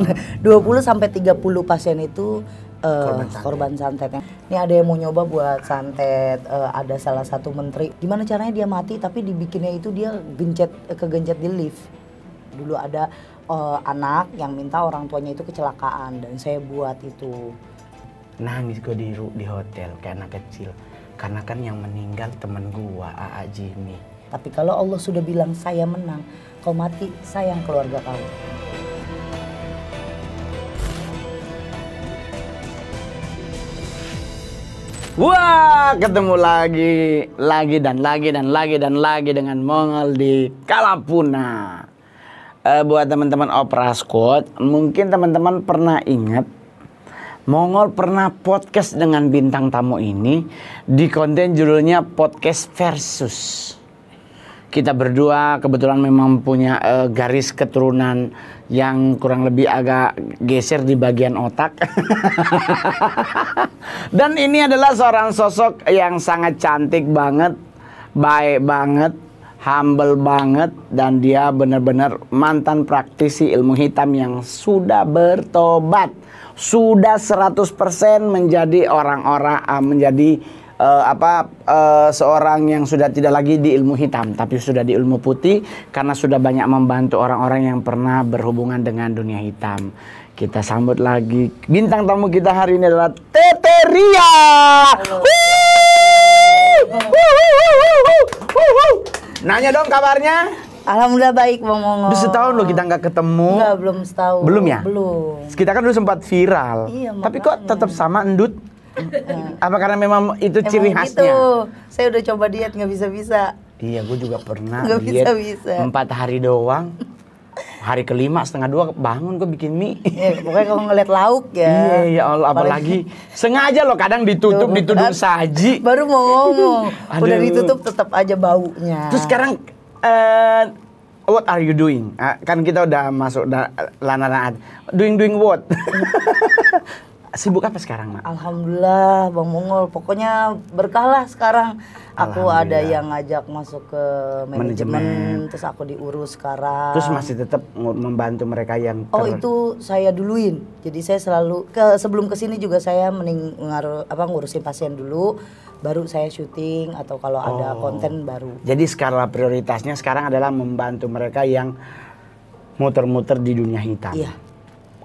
20 sampai 30 pasien itu uh, korban santet. Korban Ini ada yang mau nyoba buat santet, uh, ada salah satu menteri. Gimana caranya dia mati tapi dibikinnya itu dia gencet eh, kegencet di lift. Dulu ada uh, anak yang minta orang tuanya itu kecelakaan dan saya buat itu. Nangis gue di di hotel kayak anak kecil. Karena kan yang meninggal temen gua, AA Jimmy. Tapi kalau Allah sudah bilang saya menang, kau mati sayang keluarga kamu. Wah, ketemu lagi, lagi dan lagi dan lagi dan lagi dengan Mongol di Kalapuna. E, buat teman-teman Opera Squad, mungkin teman-teman pernah ingat Mongol pernah podcast dengan bintang tamu ini di konten judulnya Podcast Versus. Kita berdua kebetulan memang punya e, garis keturunan yang kurang lebih agak geser di bagian otak. Dan ini adalah seorang sosok yang sangat cantik banget, baik banget, humble banget dan dia benar-benar mantan praktisi ilmu hitam yang sudah bertobat, sudah 100% menjadi orang-orang eh, menjadi uh, apa uh, seorang yang sudah tidak lagi di ilmu hitam tapi sudah di ilmu putih karena sudah banyak membantu orang-orang yang pernah berhubungan dengan dunia hitam. Kita sambut lagi bintang tamu kita hari ini adalah Teteria. Nanya dong kabarnya. Alhamdulillah baik Bang Mongo. Udah setahun loh kita nggak ketemu. Enggak, belum setahun. Belum ya? Belum. Kita kan dulu sempat viral. Iya, Tapi kok tetap sama endut? Iya. Apa karena memang itu Emang ciri gitu. khasnya? Gitu. Saya udah coba diet nggak bisa-bisa. Iya, gue juga pernah gak diet bisa -bisa. empat hari doang. Hari kelima setengah dua bangun gue bikin mie. Ya, pokoknya kalau ngeliat lauk ya. Iya, ya Allah, apalagi sengaja loh kadang ditutup, ditutup saji. Baru mau ngomong, udah ditutup tetap aja baunya. Terus sekarang uh, what are you doing? Uh, kan kita udah masuk lananaan. Doing doing what? sibuk apa sekarang, Mak? Alhamdulillah, Bang Mongol. Pokoknya berkah lah sekarang. Aku ada yang ngajak masuk ke manajemen, terus aku diurus sekarang. Terus masih tetap membantu mereka yang Oh, itu saya duluin. Jadi saya selalu ke sebelum ke sini juga saya mending ngaru, apa ngurusin pasien dulu, baru saya syuting atau kalau oh. ada konten baru. Jadi skala prioritasnya sekarang adalah membantu mereka yang muter-muter di dunia hitam. Iya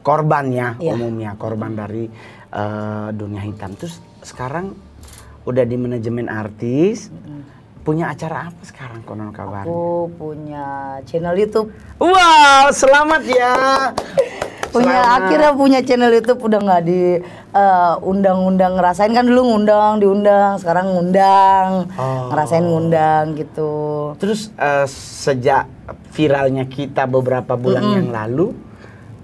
korban ya, ya. umumnya korban dari uh, dunia hitam. Terus sekarang udah di manajemen artis. Hmm. Punya acara apa sekarang konon kabar? Aku punya channel YouTube. Wow, selamat ya. punya akhirnya punya channel YouTube udah nggak di uh, undang-undang ngerasain kan dulu ngundang diundang sekarang ngundang oh. ngerasain ngundang gitu terus uh, sejak viralnya kita beberapa bulan mm -hmm. yang lalu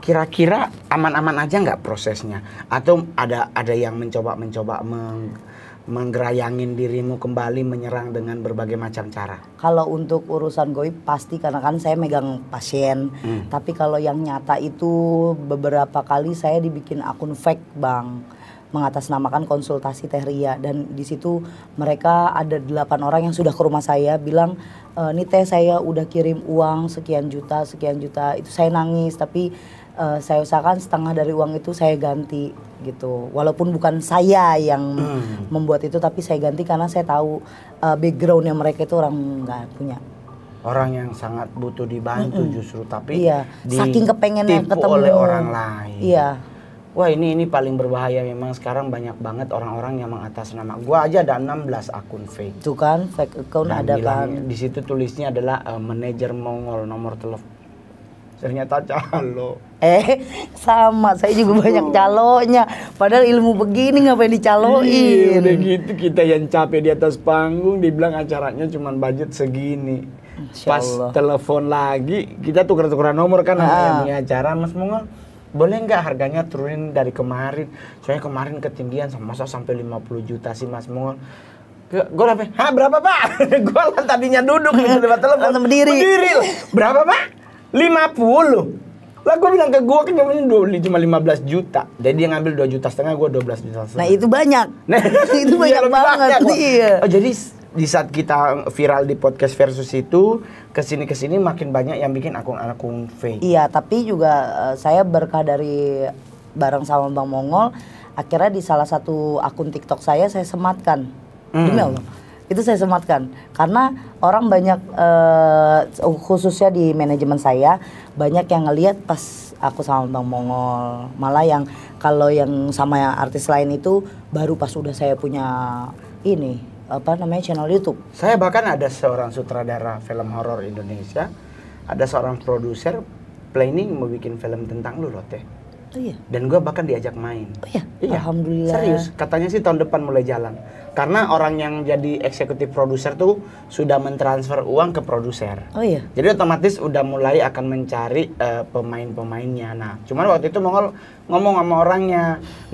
kira-kira aman-aman aja nggak prosesnya atau ada ada yang mencoba mencoba meng, menggerayangin dirimu kembali menyerang dengan berbagai macam cara kalau untuk urusan goib pasti karena kan saya megang pasien hmm. tapi kalau yang nyata itu beberapa kali saya dibikin akun fake bang mengatasnamakan konsultasi Teh Ria dan di situ mereka ada delapan orang yang sudah ke rumah saya bilang e, nih Teh saya udah kirim uang sekian juta sekian juta itu saya nangis tapi uh, saya usahakan setengah dari uang itu saya ganti gitu. Walaupun bukan saya yang hmm. membuat itu, tapi saya ganti karena saya tahu uh, backgroundnya mereka itu orang nggak punya. Orang yang sangat butuh dibantu mm justru, tapi iya. saking kepengennya ketemu oleh orang lain. Iya. Wah ini ini paling berbahaya memang sekarang banyak banget orang-orang yang mengatas nama. Gua aja ada 16 akun fake. Itu kan fake account Dan ada kan. Di situ tulisnya adalah uh, manajer Mongol nomor telepon ternyata calo eh sama saya juga banyak calonya padahal ilmu begini ngapain dicaloin Iya, gitu kita yang capek di atas panggung dibilang acaranya cuma budget segini pas telepon lagi kita tukar-tukaran nomor kan nah, ah. yang acara Mas Mongol boleh nggak harganya turunin dari kemarin soalnya kemarin ketinggian sama masa sampai 50 juta sih Mas Mongol gue sampai, ha berapa pak? gue tadinya duduk gitu lewat telepon. Langsung berdiri. Berdiri. Berapa pak? lima puluh. lah gue bilang ke gue kan beli cuma belas juta jadi dia ngambil dua juta setengah gue 12 juta nah itu banyak nah, itu iya, banyak banget iya oh, jadi di saat kita viral di podcast versus itu kesini kesini makin banyak yang bikin akun-akun fake. Iya, tapi juga uh, saya berkah dari bareng sama Bang Mongol, akhirnya di salah satu akun TikTok saya saya sematkan. Hmm. email itu saya sematkan karena orang banyak uh, khususnya di manajemen saya banyak yang ngelihat pas aku sama Bang Mongol malah yang kalau yang sama yang artis lain itu baru pas udah saya punya ini apa namanya channel YouTube. Saya bahkan ada seorang sutradara film horor Indonesia, ada seorang produser planning mau bikin film tentang lu loh Oh iya. Dan gue bahkan diajak main. Oh iya. iya. Alhamdulillah. Serius, katanya sih tahun depan mulai jalan karena orang yang jadi eksekutif produser tuh sudah mentransfer uang ke produser. Oh iya. Jadi otomatis udah mulai akan mencari uh, pemain-pemainnya. Nah, cuman waktu itu Mongol ngomong sama orangnya,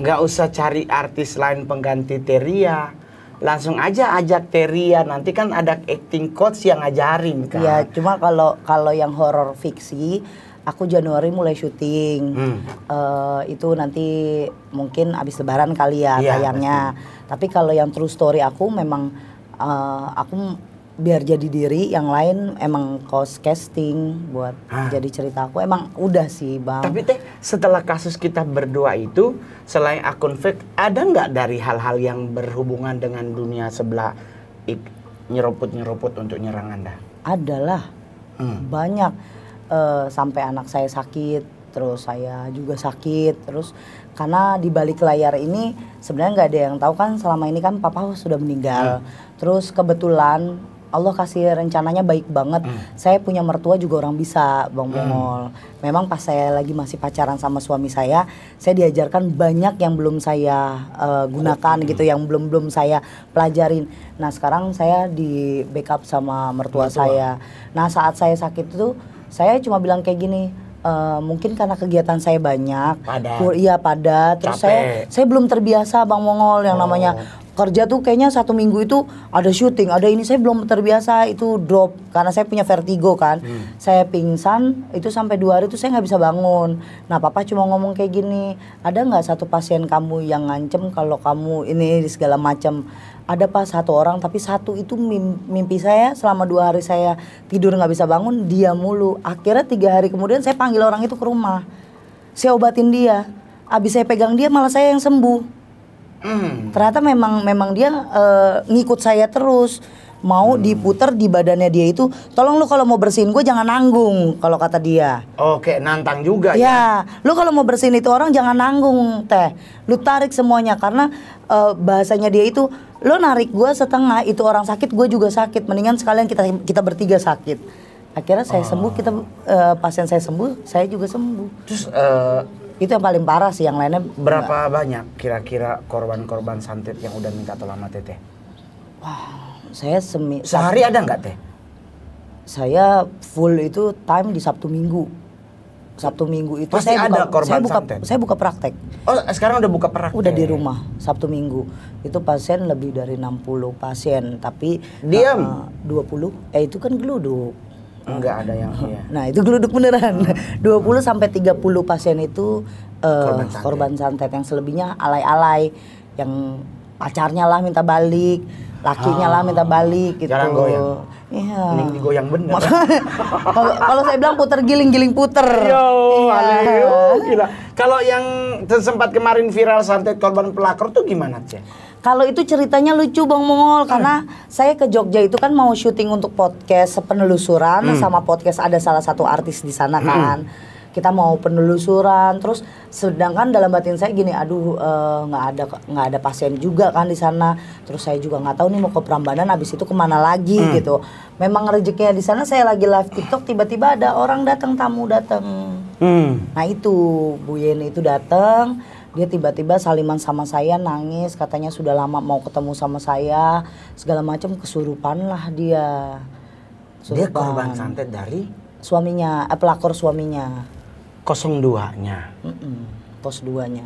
nggak usah cari artis lain pengganti Teria. Langsung aja ajak Teria, nanti kan ada acting coach yang ngajarin kan. Iya, cuma kalau kalau yang horor fiksi aku Januari mulai syuting. Hmm. Uh, itu nanti mungkin abis lebaran kali ya yeah, tayangnya. Pasti. Tapi kalau yang true story aku memang uh, aku biar jadi diri, yang lain emang cost casting buat Hah? jadi cerita aku. Emang udah sih, Bang. Tapi teh setelah kasus kita berdua itu selain akun fake, ada nggak dari hal-hal yang berhubungan dengan dunia sebelah nyeruput-nyeruput untuk nyerang Anda? Adalah. Hmm. Banyak uh, sampai anak saya sakit terus saya juga sakit terus karena di balik layar ini sebenarnya nggak ada yang tahu kan selama ini kan papa sudah meninggal hmm. terus kebetulan Allah kasih rencananya baik banget. hmm. Saya punya mertua juga orang bisa, Bang hmm. Bongol. Memang pas saya lagi masih pacaran sama suami saya, saya diajarkan banyak yang belum saya uh, gunakan gitu, hmm. gitu, yang belum belum saya pelajarin. Nah sekarang saya di backup sama mertua, mertua saya. Nah saat saya sakit itu saya cuma bilang kayak gini, Uh, mungkin karena kegiatan saya banyak, padat. Kur, iya padat. Terus Capek. saya saya belum terbiasa Bang Mongol yang oh. namanya kerja tuh kayaknya satu minggu itu ada syuting, ada ini saya belum terbiasa itu drop karena saya punya vertigo kan. Hmm. Saya pingsan itu sampai dua hari itu saya nggak bisa bangun. Nah papa cuma ngomong kayak gini, ada nggak satu pasien kamu yang ngancem kalau kamu ini segala macam ada pak satu orang tapi satu itu mimpi saya selama dua hari saya tidur nggak bisa bangun dia mulu akhirnya tiga hari kemudian saya panggil orang itu ke rumah saya obatin dia abis saya pegang dia malah saya yang sembuh mm. ternyata memang memang dia e, ngikut saya terus mau hmm. diputer di badannya dia itu tolong lu kalau mau bersihin gue jangan nanggung kalau kata dia oke nantang juga ya, ya. lu kalau mau bersihin itu orang jangan nanggung teh lu tarik semuanya karena uh, bahasanya dia itu lo narik gue setengah itu orang sakit gue juga sakit mendingan sekalian kita kita bertiga sakit akhirnya saya oh. sembuh kita uh, pasien saya sembuh saya juga sembuh terus uh, itu yang paling parah sih yang lainnya berapa enggak. banyak kira-kira korban-korban santet yang udah minta tolong sama teteh wah saya semi sehari ada nggak teh saya full itu time di sabtu minggu Sabtu Minggu itu Pasti saya ada buka, korban saya buka, santet. Saya buka praktek. Oh, sekarang udah buka praktek. Udah di rumah Sabtu Minggu. Itu pasien lebih dari 60 pasien, tapi diam eh, uh, 20. Eh itu kan geluduk. Enggak ada yang iya. Nah, itu geluduk beneran. dua 20 sampai 30 pasien itu uh, korban, santet. korban santet yang selebihnya alay-alay yang pacarnya lah minta balik lakinya oh. lah minta oh. balik gitu. Jarang goyang. Iya. Mending digoyang bener. Kalau saya bilang puter giling giling puter. Yo, iya. gila. Kalau yang sempat kemarin viral santet korban pelakor tuh gimana sih? Kalau itu ceritanya lucu Bang Mongol hmm. karena saya ke Jogja itu kan mau syuting untuk podcast penelusuran hmm. sama podcast ada salah satu artis di sana kan. Hmm kita mau penelusuran terus sedangkan dalam batin saya gini aduh eh, nggak uh, ada nggak ada pasien juga kan di sana terus saya juga nggak tahu nih mau ke Prambanan abis itu kemana lagi hmm. gitu memang rezekinya di sana saya lagi live TikTok tiba-tiba ada orang datang tamu datang hmm. nah itu Bu Yeni itu datang dia tiba-tiba saliman sama saya nangis katanya sudah lama mau ketemu sama saya segala macam kesurupan lah dia kesurupan. dia korban santet dari suaminya eh, pelakor suaminya 02-nya. Mm -mm. Pos nya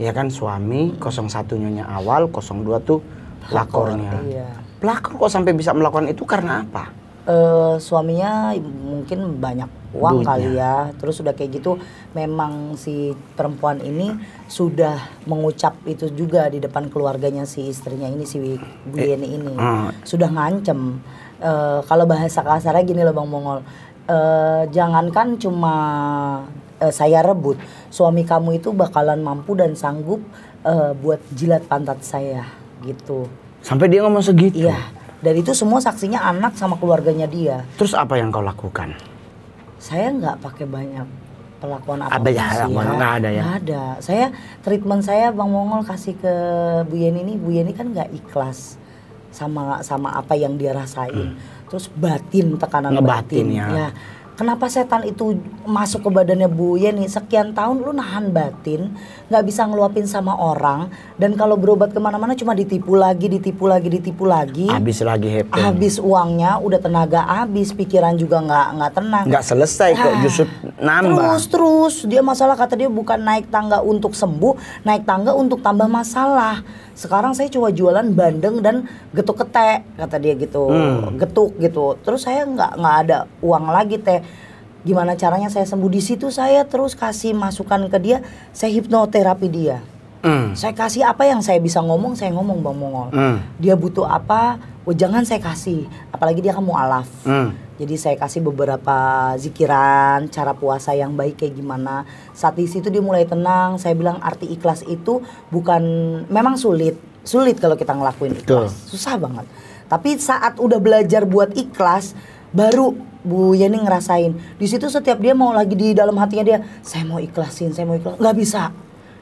Ya kan suami, mm -mm. 01-nya awal, dua tuh pelakornya. Iya. Pelakor kok sampai bisa melakukan itu karena apa? Uh, suaminya mungkin banyak uang Dunia. kali ya. Terus sudah kayak gitu memang si perempuan ini sudah mengucap itu juga di depan keluarganya si istrinya ini si Bu eh, ini. Uh. Sudah ngancem. Uh, kalau bahasa kasarnya gini loh Bang Mongol. Uh, jangankan cuma uh, saya rebut, suami kamu itu bakalan mampu dan sanggup uh, buat jilat pantat saya gitu. Sampai dia ngomong segitu. Iya. Dan itu semua saksinya anak sama keluarganya dia. Terus apa yang kau lakukan? Saya nggak pakai banyak perlakuan apa, ya, ya. ada ya, sih ya. Nggak ada ya. gak ada. Saya treatment saya Bang Mongol kasih ke Bu Yeni ini, Bu Yeni kan nggak ikhlas sama sama apa yang dia rasain. Hmm. Terus batin tekanan Ngebatin batin ya. ya kenapa setan itu masuk ke badannya Bu Yeni sekian tahun lu nahan batin nggak bisa ngeluapin sama orang dan kalau berobat kemana-mana cuma ditipu lagi ditipu lagi ditipu lagi habis lagi happy habis uangnya udah tenaga habis pikiran juga nggak nggak tenang nggak selesai kok justru nah, nambah terus terus dia masalah kata dia bukan naik tangga untuk sembuh naik tangga untuk tambah masalah sekarang saya coba jualan bandeng dan getuk ketek kata dia gitu hmm. getuk gitu terus saya nggak nggak ada uang lagi teh gimana caranya saya sembuh di situ saya terus kasih masukan ke dia saya hipnoterapi dia Mm. Saya kasih apa yang saya bisa ngomong, saya ngomong Bang Mongol. Mm. Dia butuh apa, oh jangan saya kasih. Apalagi dia kan alaf Mm. Jadi saya kasih beberapa zikiran, cara puasa yang baik kayak gimana. Saat di situ dia mulai tenang. Saya bilang arti ikhlas itu bukan memang sulit, sulit kalau kita ngelakuin ikhlas. Susah banget. Tapi saat udah belajar buat ikhlas, baru Bu Yeni ngerasain. Di situ setiap dia mau lagi di dalam hatinya dia, saya mau ikhlasin, saya mau ikhlas, nggak bisa.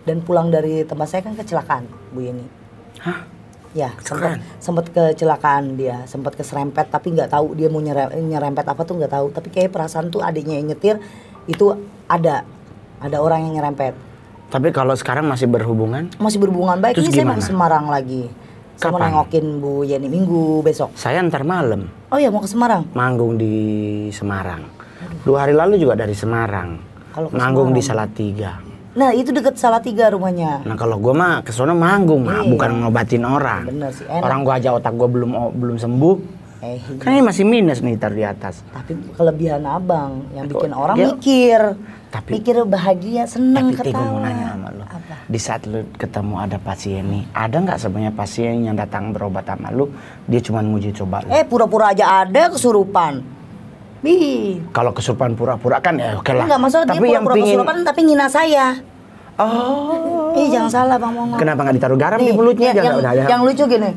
Dan pulang dari tempat saya kan kecelakaan, Bu Yeni. Hah? Ya, sempat sempat kecelakaan dia, sempat keserempet tapi nggak tahu dia mau nyerempet, nyerempet apa tuh nggak tahu. Tapi kayak perasaan tuh adiknya yang nyetir itu ada ada orang yang nyerempet. Tapi kalau sekarang masih berhubungan? Masih berhubungan baik. Terus Ini gimana? saya mau Semarang lagi. Kapan? Saya mau nengokin Bu Yeni minggu besok. Saya ntar malam. Oh ya mau ke Semarang? Manggung di Semarang. Dua hari lalu juga dari Semarang. Kalau manggung Semarang. di Salatiga. Nah itu deket salah tiga rumahnya. Nah kalau gue mah kesana manggung mah, iya. bukan ngobatin orang. Bener sih, enak. Orang gue aja otak gue belum oh, belum sembuh. Eh, iya. kan ini masih minus nih tar di atas. Tapi kelebihan abang yang Aku, bikin orang dia, mikir, tapi mikir bahagia, seneng tapi ketawa. Tapi mau nanya sama lu, di saat lu ketemu ada pasien nih, ada nggak sebenarnya pasien yang datang berobat sama lu, dia cuma nguji coba lu? Eh pura-pura aja ada kesurupan Bi. Kalau kesurupan pura-pura kan ya oke lah. Enggak tapi dia pura-pura pingin... kesurupan tapi ngina saya. Oh. Ih, jangan salah Bang Mongol. Kenapa nggak ditaruh garam Nih, di mulutnya? Ya, yang, udah, yang lucu gini.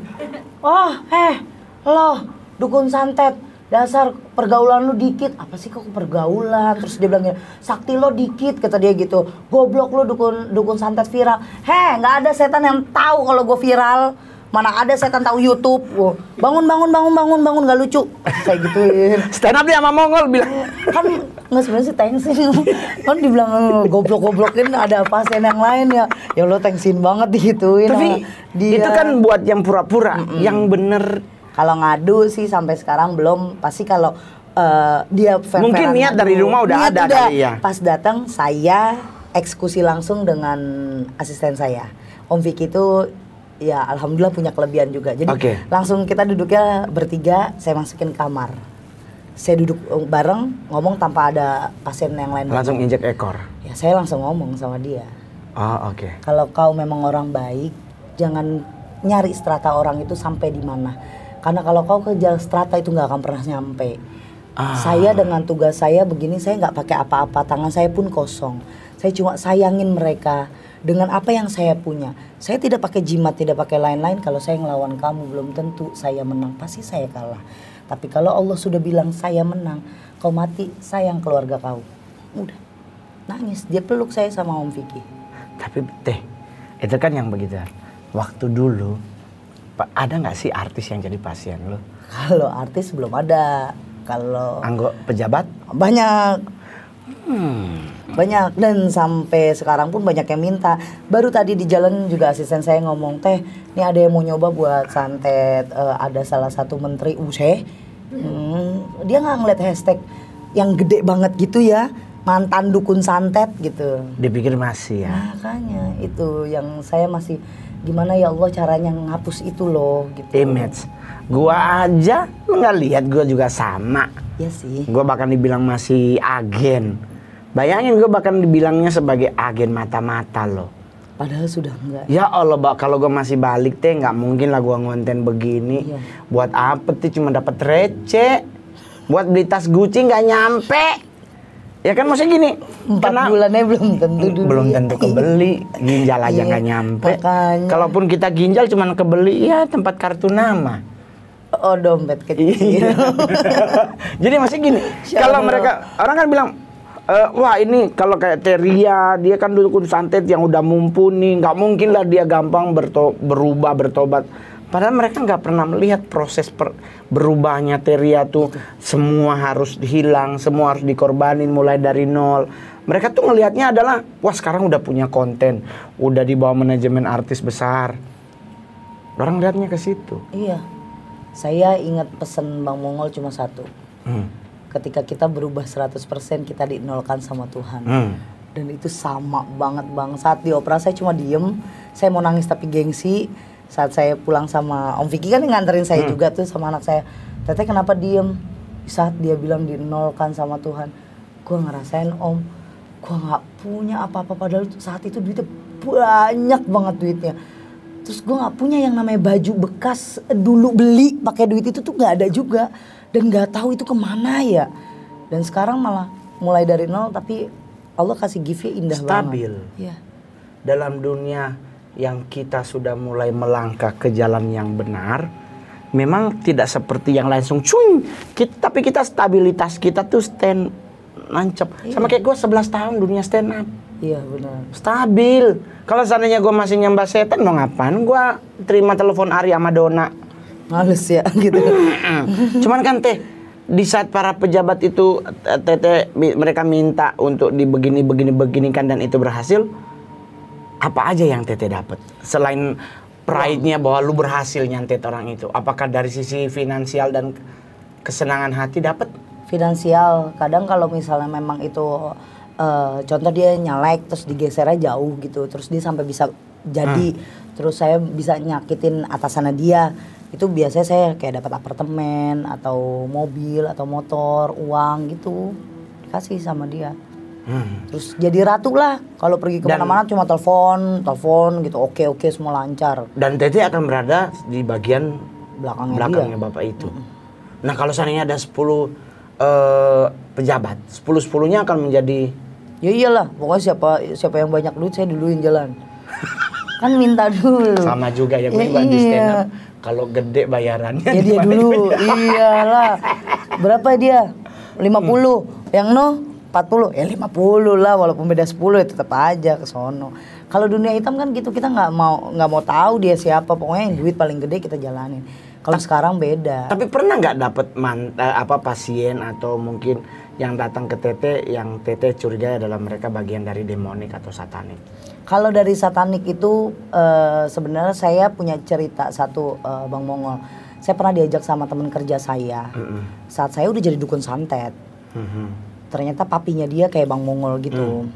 Oh, eh, lo dukun santet dasar pergaulan lu dikit apa sih kok pergaulan terus dia bilang sakti lo dikit kata dia gitu goblok lo dukun dukun santet viral heh nggak ada setan yang tahu kalau gue viral mana ada setan tahu YouTube wow. bangun bangun bangun bangun bangun gak lucu kayak gituin stand up dia sama Mongol bilang kan nggak sebenarnya sih thanksin kan dibilang eh, goblok goblokin ada pasien yang lain ya ya lo thanksin banget dihituin tapi dia. itu kan buat yang pura-pura mm -mm. yang bener kalau ngadu sih sampai sekarang belum pasti kalau uh, dia fair mungkin niat ngadu. dari rumah udah ada udah. kali ya pas datang saya eksekusi langsung dengan asisten saya Om Vicky itu ya alhamdulillah punya kelebihan juga. Jadi okay. langsung kita duduknya bertiga, saya masukin kamar. Saya duduk eh, bareng, ngomong tanpa ada pasien yang lain. Langsung injek ekor. Ya, saya langsung ngomong sama dia. oh, oke. Okay. Kalau kau memang orang baik, jangan nyari strata orang itu sampai di mana. Karena kalau kau ke strata itu nggak akan pernah nyampe. Ah. Saya dengan tugas saya begini, saya nggak pakai apa-apa, tangan saya pun kosong saya cuma sayangin mereka dengan apa yang saya punya. Saya tidak pakai jimat, tidak pakai lain-lain. Kalau saya ngelawan kamu belum tentu saya menang, pasti saya kalah. Tapi kalau Allah sudah bilang saya menang, kau mati sayang keluarga kau. Udah. Nangis, dia peluk saya sama Om Vicky. Tapi teh, itu kan yang begitu. Waktu dulu ada nggak sih artis yang jadi pasien lo? Kalau artis belum ada. Kalau anggota pejabat banyak. Hmm banyak dan sampai sekarang pun banyak yang minta baru tadi di jalan juga asisten saya ngomong teh ini ada yang mau nyoba buat santet uh, ada salah satu menteri use hmm, dia nggak ngeliat hashtag yang gede banget gitu ya mantan dukun santet gitu dipikir masih ya makanya nah, itu yang saya masih gimana ya Allah caranya ngapus itu loh gitu. Image. Gua aja nggak lihat gua juga sama. Iya sih. Gua bahkan dibilang masih agen. Bayangin gue bahkan dibilangnya sebagai agen mata-mata loh. Padahal sudah enggak. Ya Allah, bak, kalau gue masih balik teh nggak mungkin lah gue ngonten begini. Iya. Buat apa tuh cuma dapat receh. Buat beli tas Gucci nggak nyampe. Ya kan maksudnya gini, empat karena bulannya belum tentu dulu. Belum ya. tentu kebeli, ginjal aja nggak iya, nyampe. Makanya. Kalaupun kita ginjal cuma kebeli ya tempat kartu nama. Oh dompet kecil. Iya. Jadi masih gini, kalau mereka orang kan bilang uh, wah ini kalau kayak Teria dia kan dukun santet yang udah mumpuni nggak mungkin lah dia gampang berto berubah bertobat padahal mereka nggak pernah melihat proses per berubahnya Teria tuh semua harus hilang semua harus dikorbanin mulai dari nol mereka tuh ngelihatnya adalah wah sekarang udah punya konten udah di bawah manajemen artis besar orang lihatnya ke situ iya saya ingat pesan Bang Mongol cuma satu hmm ketika kita berubah 100% kita dinolkan sama Tuhan. Hmm. Dan itu sama banget Bang. Saat di opera saya cuma diem, saya mau nangis tapi gengsi. Saat saya pulang sama Om Vicky kan yang nganterin saya hmm. juga tuh sama anak saya. Teteh kenapa diem? Saat dia bilang dinolkan sama Tuhan, gue ngerasain Om, gue nggak punya apa-apa padahal saat itu duitnya banyak banget duitnya. Terus gue nggak punya yang namanya baju bekas dulu beli pakai duit itu tuh nggak ada juga dan nggak tahu itu kemana ya dan sekarang malah mulai dari nol tapi Allah kasih giftnya indah stabil banget. Ya. dalam dunia yang kita sudah mulai melangkah ke jalan yang benar memang tidak seperti yang langsung cuy kita, tapi kita stabilitas kita tuh stand nancep iya. sama kayak gue 11 tahun dunia stand up iya benar stabil kalau seandainya gue masih nyembah setan mau ngapain gue terima telepon Ari sama males ya gitu cuman kan teh di saat para pejabat itu eh, tete mereka minta untuk dibegini begini begini kan dan itu berhasil apa aja yang tete dapat selain pride-nya bahwa lu berhasil nyantet orang itu apakah dari sisi finansial dan kesenangan hati dapat finansial kadang kalau misalnya memang itu uh, contoh dia nyalek terus digesernya jauh gitu terus dia sampai bisa jadi hmm. terus saya bisa nyakitin atasannya dia itu biasanya saya kayak dapat apartemen atau mobil atau motor uang gitu dikasih sama dia hmm. terus jadi ratu lah kalau pergi ke mana mana cuma telepon telepon gitu oke oke semua lancar dan Tete akan berada di bagian belakangnya, belakangnya bapak itu hmm. nah kalau seandainya ada sepuluh eh, pejabat sepuluh sepuluhnya akan menjadi ya iyalah pokoknya siapa siapa yang banyak duit saya duluin jalan kan minta dulu sama juga ya gue ya, iya. di stand up kalau gede bayarannya. Ya dia dulu. Iyalah. Berapa dia? 50. Hmm. Yang no 40. Ya 50 lah walaupun beda 10 ya tetap aja ke sono. Kalau dunia hitam kan gitu kita nggak mau nggak mau tahu dia siapa. Pokoknya yang duit paling gede kita jalanin kalau sekarang beda. Tapi pernah nggak dapat eh, apa pasien atau mungkin yang datang ke TT yang TT curiga adalah ya mereka bagian dari demonik atau satanik? Kalau dari satanik itu uh, sebenarnya saya punya cerita satu uh, Bang Mongol. Saya pernah diajak sama teman kerja saya. Mm -hmm. Saat saya udah jadi dukun santet. Mm -hmm. Ternyata papinya dia kayak Bang Mongol gitu. Mm.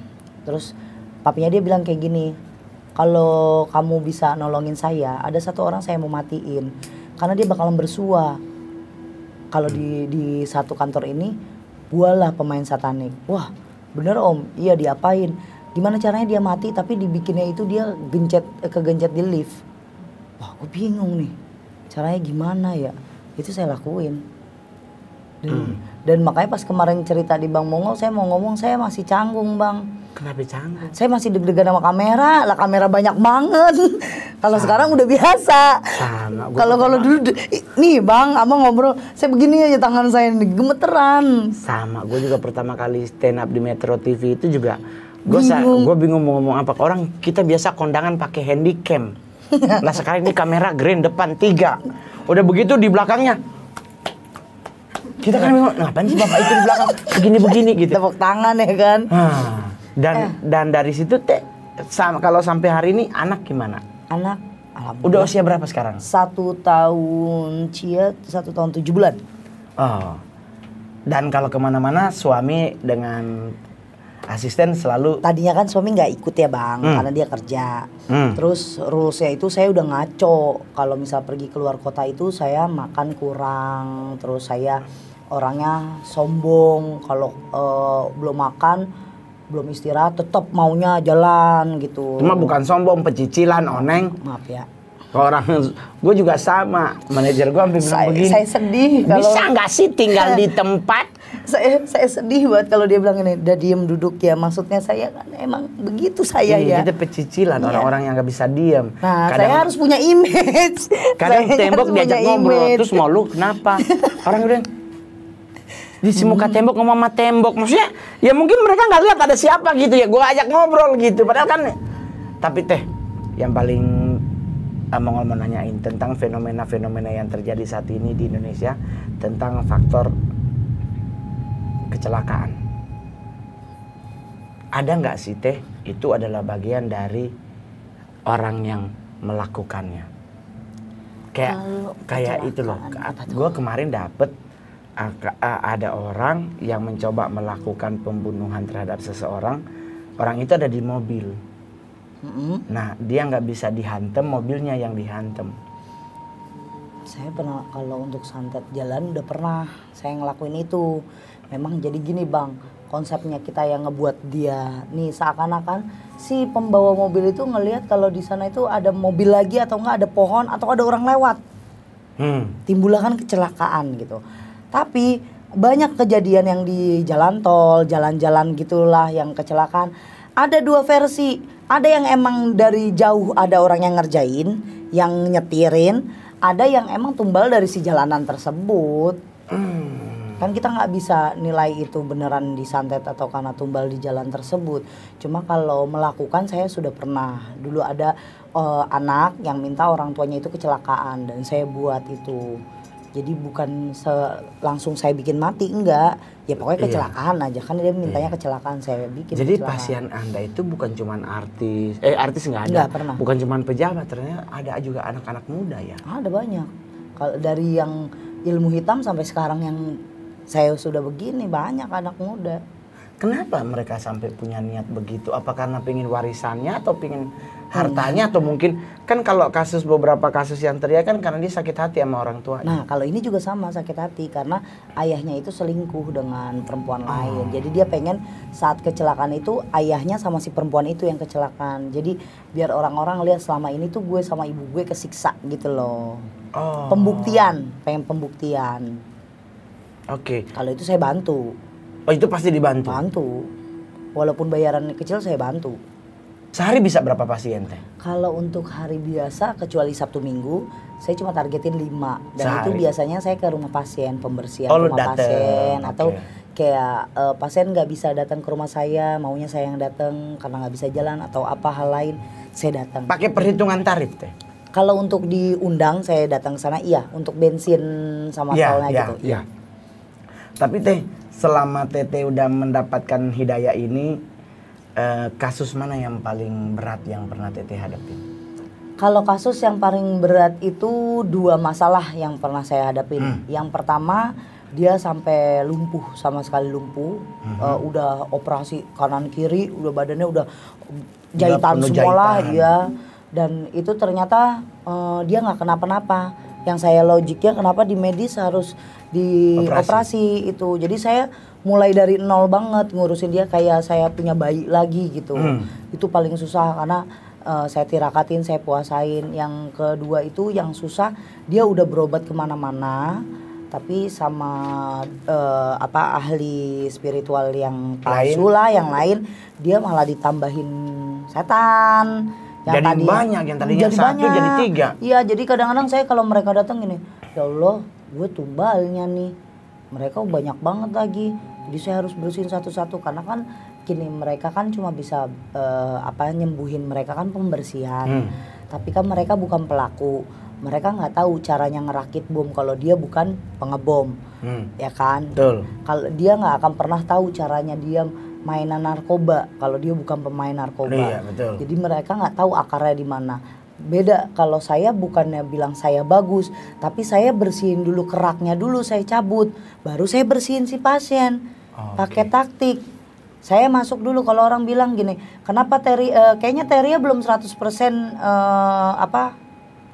Terus papinya dia bilang kayak gini, "Kalau kamu bisa nolongin saya, ada satu orang saya mau matiin." karena dia bakalan bersua kalau di di satu kantor ini bualah pemain satanik wah bener om iya diapain gimana caranya dia mati tapi dibikinnya itu dia gencet eh, kegencet di lift wah aku bingung nih caranya gimana ya itu saya lakuin dan hmm dan makanya pas kemarin cerita di Bang Mongo saya mau ngomong saya masih canggung Bang kenapa canggung saya masih deg-degan sama kamera lah kamera banyak banget kalau sekarang udah biasa kalau kalau dulu nih Bang ama ngobrol saya begini aja tangan saya gemeteran sama gue juga pertama kali stand up di Metro TV itu juga gue bingung. gue bingung mau ngomong apa orang kita biasa kondangan pakai handycam nah sekarang ini kamera grand depan tiga udah begitu di belakangnya kita kan memang ngapain sih bapak itu di belakang begini-begini gitu. Tepuk tangan ya kan. Hmm. Dan eh. dan dari situ teh sama kalau sampai hari ini anak gimana? Anak Udah usia berapa sekarang? Satu tahun cia, satu tahun tujuh bulan. Oh. Dan kalau kemana-mana suami dengan asisten selalu tadinya kan suami nggak ikut ya bang hmm. karena dia kerja hmm. terus rulesnya itu saya udah ngaco kalau misal pergi keluar kota itu saya makan kurang terus saya orangnya sombong kalau uh, belum makan belum istirahat tetap maunya jalan gitu. Cuma bukan sombong, pecicilan, oneng. Maaf ya orang gue juga sama manajer gue hampir bilang begini saya sedih kalau bisa nggak sih tinggal di tempat saya saya sedih buat kalau dia bilang ini udah diem duduk ya maksudnya saya kan emang begitu saya hmm, ya Itu pecicilan iya. orang-orang yeah. yang nggak bisa diem nah kadang, saya harus punya image kadang saya tembok diajak ngobrol image. terus mau lu kenapa orang udah di si muka hmm. tembok ngomong sama tembok maksudnya ya mungkin mereka nggak lihat ada siapa gitu ya gue ajak ngobrol gitu padahal kan tapi teh yang paling Among mau nanyain tentang fenomena-fenomena yang terjadi saat ini di Indonesia tentang faktor kecelakaan. Ada nggak sih teh itu adalah bagian dari orang yang melakukannya. Kayak kayak itu loh. Gue kemarin dapet ada orang yang mencoba melakukan pembunuhan terhadap seseorang. Orang itu ada di mobil Mm-hmm. Nah, dia nggak bisa dihantem, mobilnya yang dihantem. Saya pernah kalau untuk santet jalan udah pernah saya ngelakuin itu. Memang jadi gini bang, konsepnya kita yang ngebuat dia nih seakan-akan si pembawa mobil itu ngelihat kalau di sana itu ada mobil lagi atau nggak ada pohon atau ada orang lewat. Hmm. Timbullah kan kecelakaan gitu. Tapi banyak kejadian yang di jalan tol, jalan-jalan gitulah yang kecelakaan. Ada dua versi ada yang emang dari jauh ada orang yang ngerjain, yang nyetirin, ada yang emang tumbal dari si jalanan tersebut. Hmm. Kan kita nggak bisa nilai itu beneran disantet atau karena tumbal di jalan tersebut. Cuma kalau melakukan saya sudah pernah. Dulu ada uh, anak yang minta orang tuanya itu kecelakaan dan saya buat itu jadi bukan langsung saya bikin mati enggak ya pokoknya iya. kecelakaan aja kan dia mintanya iya. kecelakaan saya bikin jadi kecelakaan. pasien anda itu bukan cuma artis eh artis nggak ada enggak, pernah. bukan cuma pejabat ternyata ada juga anak-anak muda ya ada banyak kalau dari yang ilmu hitam sampai sekarang yang saya sudah begini banyak anak muda kenapa mereka sampai punya niat begitu apa karena pengen warisannya atau pengen hartanya atau mungkin kan kalau kasus beberapa kasus yang teriak kan karena dia sakit hati sama orang tua. Nah, kalau ini juga sama sakit hati karena ayahnya itu selingkuh dengan perempuan oh. lain. Ah. Jadi dia pengen saat kecelakaan itu ayahnya sama si perempuan itu yang kecelakaan. Jadi biar orang-orang lihat selama ini tuh gue sama ibu gue kesiksa gitu loh. Oh. Pembuktian, pengen pembuktian. Oke. Okay. Kalau itu saya bantu. Oh, itu pasti dibantu. Bantu. Walaupun bayaran kecil saya bantu. Sehari bisa berapa pasien teh? Kalau untuk hari biasa kecuali Sabtu Minggu, saya cuma targetin 5 dan Sehari. itu biasanya saya ke rumah pasien pembersihan oh, rumah dateng. pasien okay. atau kayak uh, pasien nggak bisa datang ke rumah saya maunya saya yang datang karena nggak bisa jalan atau apa hal lain saya datang pakai perhitungan tarif teh kalau untuk diundang saya datang ke sana iya untuk bensin sama yeah, tolnya yeah, gitu Yeah. tapi teh selama tete udah mendapatkan hidayah ini Eh, kasus mana yang paling berat yang pernah Teteh hadapi? Kalau kasus yang paling berat itu dua masalah yang pernah saya hadapin. Hmm. Yang pertama dia sampai lumpuh sama sekali lumpuh, -hmm. uh, udah operasi kanan kiri, udah badannya udah jahitan semua lah ya. Dan itu ternyata uh, dia nggak kenapa-napa. Yang saya logiknya kenapa di medis harus dioperasi itu. Jadi saya mulai dari nol banget ngurusin dia kayak saya punya bayi lagi gitu hmm. itu paling susah karena uh, saya tirakatin saya puasain yang kedua itu yang susah dia udah berobat kemana-mana tapi sama uh, apa ahli spiritual yang palsu lah yang lain dia malah ditambahin setan yang jadi tadi, banyak yang tadinya jadi satu banyak. jadi tiga iya jadi kadang-kadang saya kalau mereka datang ini ya Allah gue tumbalnya nih mereka banyak banget lagi jadi saya harus bersihin satu-satu karena kan kini mereka kan cuma bisa uh, apa nyembuhin mereka kan pembersihan hmm. tapi kan mereka bukan pelaku mereka nggak tahu caranya ngerakit bom kalau dia bukan pengebom hmm. ya kan kalau dia nggak akan pernah tahu caranya dia mainan narkoba kalau dia bukan pemain narkoba. Iya, betul. Jadi mereka nggak tahu akarnya di mana. Beda kalau saya bukannya bilang saya bagus, tapi saya bersihin dulu keraknya dulu saya cabut, baru saya bersihin si pasien pakai taktik. Saya masuk dulu kalau orang bilang gini, kenapa teri uh, eh, kayaknya Teria belum 100% uh, eh, apa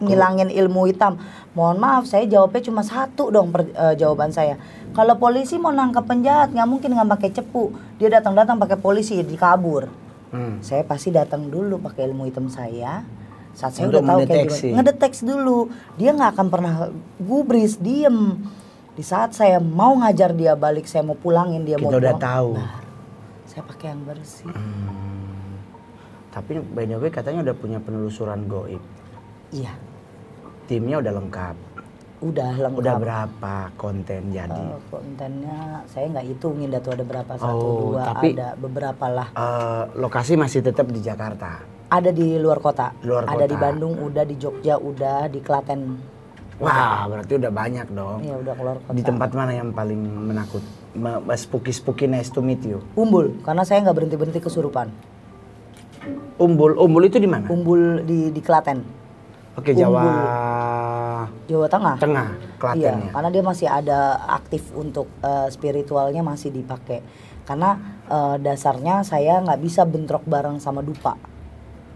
ngilangin ilmu hitam. Mohon maaf, saya jawabnya cuma satu dong per, uh, jawaban saya. Kalau polisi mau nangkap penjahat nggak mungkin nggak pakai cepu. Dia datang-datang pakai polisi dikabur. Hmm. Saya pasti datang dulu pakai ilmu hitam saya saat saya udah, udah tahu kayak gimana ngedeteksi dulu dia nggak akan pernah gubris diem di saat saya mau ngajar dia balik saya mau pulangin dia kita mau udah tahu nah, saya pakai yang bersih hmm. tapi by the way katanya udah punya penelusuran goib iya timnya udah lengkap udah lengkap udah berapa konten jadi uh, kontennya saya nggak hitungin datu ada berapa satu oh, dua tapi, ada beberapa lah uh, lokasi masih tetap di Jakarta ada di luar kota luar ada kota. di Bandung udah di Jogja udah di Klaten Wah, berarti udah banyak dong. Iya, udah keluar kota. Di tempat mana yang paling menakut? Spooky-spooky nice to meet you. Umbul, karena saya nggak berhenti-berhenti kesurupan. Umbul, Umbul itu di mana? Umbul di di Klaten. Oke, Jawa Jawa Tengah. Tengah, Klaten. Iya, karena dia masih ada aktif untuk uh, spiritualnya masih dipakai. Karena uh, dasarnya saya nggak bisa bentrok bareng sama dupa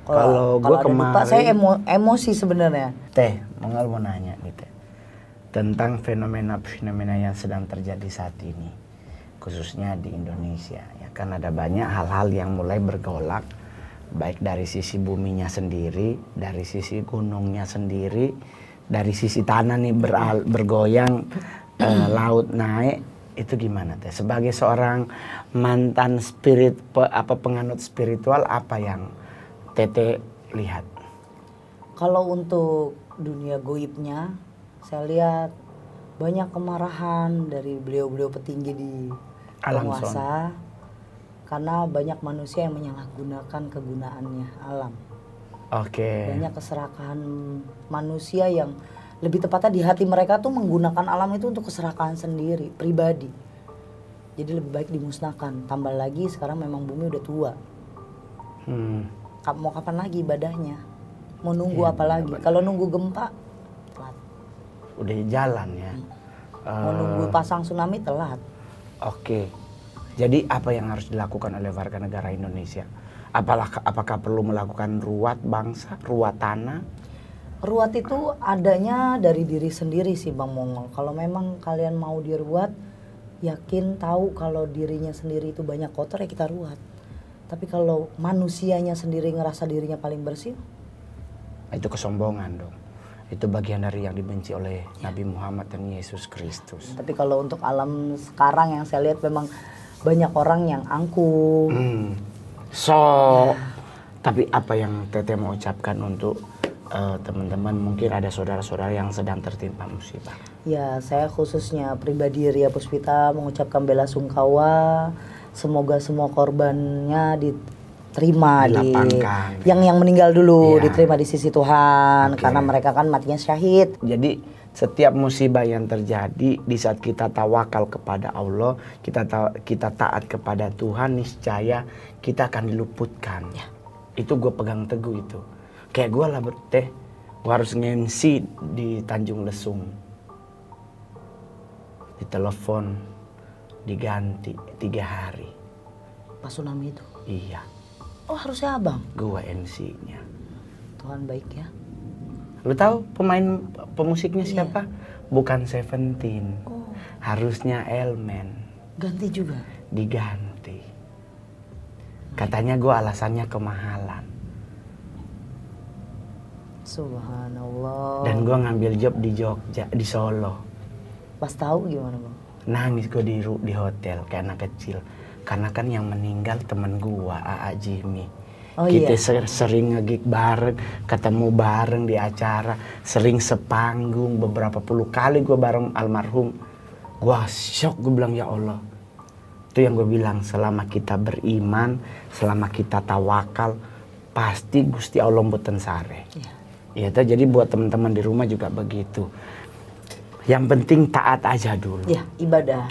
Eh, kalau gue kemarin duta, saya emo, emosi sebenarnya. Teh, mengal. mau nanya nih Teh. Tentang fenomena-fenomena yang sedang terjadi saat ini. Khususnya di Indonesia. Ya kan ada banyak hal-hal yang mulai bergolak baik dari sisi buminya sendiri, dari sisi gunungnya sendiri, dari sisi tanah nih beral, bergoyang, eh, laut naik, itu gimana teh? Sebagai seorang mantan spirit apa penganut spiritual apa yang Tete lihat? Kalau untuk dunia goibnya, saya lihat banyak kemarahan dari beliau-beliau petinggi di penguasa karena banyak manusia yang menyalahgunakan kegunaannya alam. Oke. Okay. Banyak keserakahan manusia yang lebih tepatnya di hati mereka tuh menggunakan alam itu untuk keserakahan sendiri, pribadi. Jadi lebih baik dimusnahkan. Tambah lagi sekarang memang bumi udah tua. Hmm mau kapan lagi ibadahnya mau nunggu ya, apa iya, lagi kalau nunggu gempa telat udah jalan ya hmm. uh, mau nunggu pasang tsunami telat oke jadi apa yang harus dilakukan oleh warga negara Indonesia apakah apakah perlu melakukan ruat bangsa ruat tanah ruat itu adanya dari diri sendiri sih bang Mongol kalau memang kalian mau diruat yakin tahu kalau dirinya sendiri itu banyak kotor ya kita ruat tapi kalau manusianya sendiri ngerasa dirinya paling bersih, itu kesombongan dong. Itu bagian dari yang dibenci oleh ya. Nabi Muhammad dan Yesus Kristus. Tapi kalau untuk alam sekarang yang saya lihat memang banyak orang yang angkuh. Hmm. So, ya. tapi apa yang Tete mau ucapkan untuk eh, teman-teman uh, mungkin ada saudara-saudara yang sedang tertimpa musibah. Ya, saya khususnya pribadi Ria Puspita mengucapkan bela sungkawa semoga semua korbannya diterima di yang yang meninggal dulu ya. diterima di sisi Tuhan okay. karena mereka kan matinya syahid. Jadi setiap musibah yang terjadi di saat kita tawakal kepada Allah, kita ta kita taat kepada Tuhan, niscaya kita akan diluputkan. Ya. Itu gue pegang teguh itu. Kayak gue lah berteh gue harus ngensi di Tanjung Lesung. Ditelepon, diganti tiga hari. Pas tsunami itu? Iya. Oh harusnya abang? Gua MC-nya. Tuhan baik ya. Lu tahu pemain pemusiknya iya. siapa? Bukan Seventeen. Oh. Harusnya elman Ganti juga? Diganti. Katanya gua alasannya kemahalan. Subhanallah. Dan gua ngambil job di Jogja, di Solo. Pas tahu gimana bang? nangis gue di di hotel kayak anak kecil karena kan yang meninggal temen gue, AA Jimmy Oh, kita iya. sering ngegig bareng, ketemu bareng di acara, sering sepanggung beberapa puluh kali gue bareng almarhum. Gue shock, gue bilang ya Allah. Itu yang gue bilang, selama kita beriman, selama kita tawakal, pasti Gusti Allah mboten sare. Iya. Ya, jadi buat teman-teman di rumah juga begitu. Yang penting taat aja dulu. Ya, ibadah.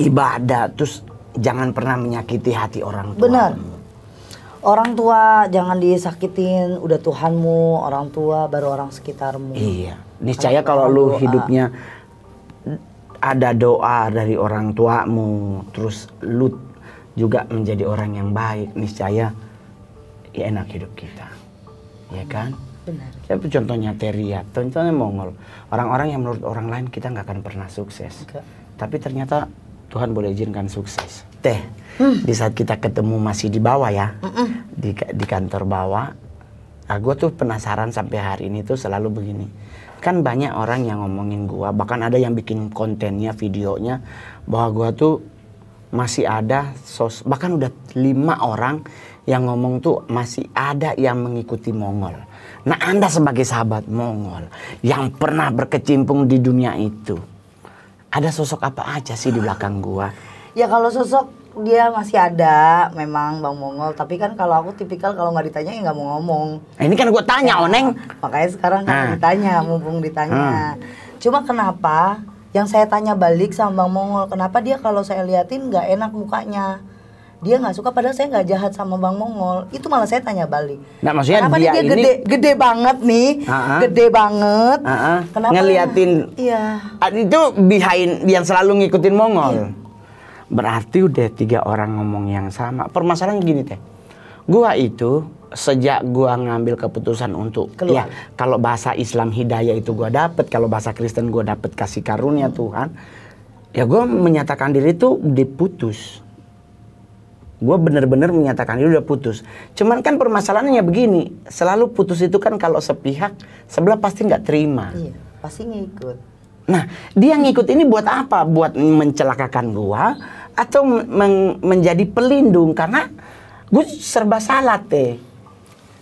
Ibadah terus jangan pernah menyakiti hati orang tua. Benar. Orang tua jangan disakitin, udah Tuhanmu, orang tua baru orang sekitarmu. Iya. Niscaya kalau lu doa. hidupnya ada doa dari orang tuamu, terus lu juga menjadi orang yang baik, niscaya ya enak hidup kita. Ya kan? Benar. Saya contohnya Teria, contohnya Mongol. Orang-orang yang menurut orang lain kita nggak akan pernah sukses. Okay. Tapi ternyata Tuhan boleh izinkan sukses. Teh, hmm. di saat kita ketemu masih di bawah ya, mm -mm. di di kantor bawah, nah, gue tuh penasaran sampai hari ini tuh selalu begini. Kan banyak orang yang ngomongin gue, bahkan ada yang bikin kontennya, videonya, bahwa gue tuh masih ada sos bahkan udah lima orang yang ngomong tuh masih ada yang mengikuti Mongol Nah Anda sebagai sahabat Mongol yang pernah berkecimpung di dunia itu. Ada sosok apa aja sih di belakang gua? Ya kalau sosok dia masih ada memang Bang Mongol. Tapi kan kalau aku tipikal kalau nggak ditanya ya nggak mau ngomong. ini kan gue tanya ya, Oneng. Makanya sekarang kan nah. ditanya, mumpung ditanya. Hmm. Cuma kenapa yang saya tanya balik sama Bang Mongol, kenapa dia kalau saya liatin nggak enak mukanya? dia nggak suka padahal saya nggak jahat sama Bang Mongol itu malah saya tanya balik nah maksudnya kenapa dia, dia ini... gede gede banget nih uh-huh. gede banget uh-huh. kenapa ngeliatin iya ah, itu behind yang selalu ngikutin Mongol iya. berarti udah tiga orang ngomong yang sama permasalahan gini teh gua itu sejak gua ngambil keputusan untuk Keluar. ya kalau bahasa Islam hidayah itu gua dapet kalau bahasa Kristen gua dapet kasih karunia hmm. Tuhan ya gua menyatakan diri itu diputus gue bener-bener menyatakan itu udah putus. Cuman kan permasalahannya begini, selalu putus itu kan kalau sepihak sebelah pasti nggak terima. Iya, pasti ngikut. Nah, dia ngikut ini buat apa? Buat mencelakakan gue atau men menjadi pelindung karena gue serba salah teh.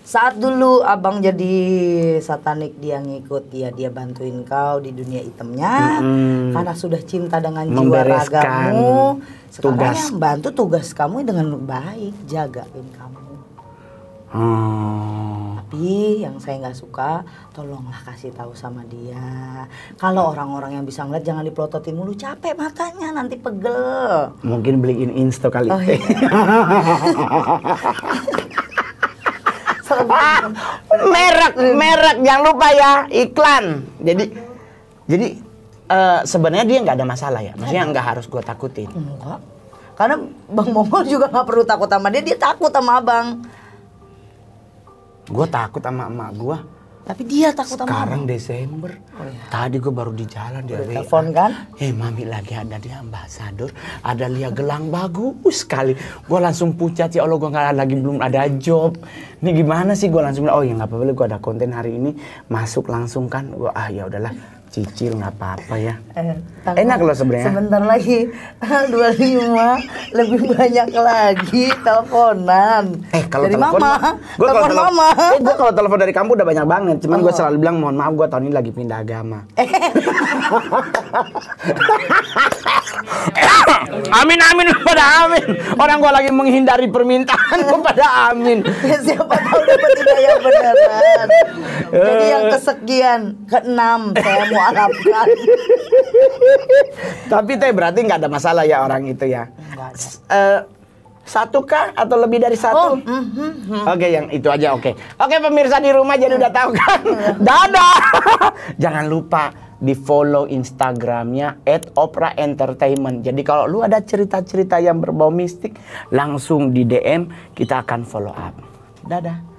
Saat dulu abang jadi satanik dia ngikut dia ya dia bantuin kau di dunia itemnya mm -hmm. karena sudah cinta dengan jiwa ragamu sekarang tugas yang bantu tugas kamu dengan baik, jagain kamu. Hmm. Tapi yang saya nggak suka, tolonglah kasih tahu sama dia. Kalau orang-orang yang bisa ngeliat jangan diplototin mulu, capek matanya nanti pegel. Mungkin beliin insta kali. Oh, iya. merek merek jangan lupa ya iklan. Jadi jadi uh, sebenarnya dia nggak ada masalah ya. Maksudnya nggak harus gue takutin. Enggak. Karena Bang Momo juga nggak perlu takut sama dia. Dia takut sama abang. Gue takut sama emak gue. Tapi dia takut sama Sekarang Desember. Oh, iya. Tadi gue baru di jalan dia telepon kan? Eh, hey, mami lagi ada di ambasador, ada lia gelang bagus sekali. Gue langsung pucat ya Allah gue nggak lagi belum ada job. Ini gimana sih gue langsung oh ya nggak apa-apa gue ada konten hari ini masuk langsung kan. Gue ah ya udahlah Cicil nggak apa-apa ya. Eh, Enak loh sebenarnya. Sebentar lagi tanggal 25 lebih banyak lagi teleponan. Eh kalau dari telepon, mama, gua telepon kalau mama. Eh gue kalau telepon dari kamu udah banyak banget. Cuman oh. gue selalu bilang mohon maaf gue tahun ini lagi pindah agama. Eh. amin amin pada amin. Orang gue lagi menghindari permintaan kepada amin. Ya, siapa tahu dapat hidayah beneran. Jadi yang kesekian keenam saya mau harapkan. Tapi teh berarti nggak ada masalah ya orang itu ya. Uh, satu kah atau lebih dari satu? Oh, mm, mm, Oke, okay, yang itu aja oke. Okay. Oke okay, pemirsa di rumah jadi udah tahu kan. Dadah. Jangan lupa di follow Instagramnya at Jadi kalau lu ada cerita-cerita yang berbau mistik, langsung di DM kita akan follow up. Dadah.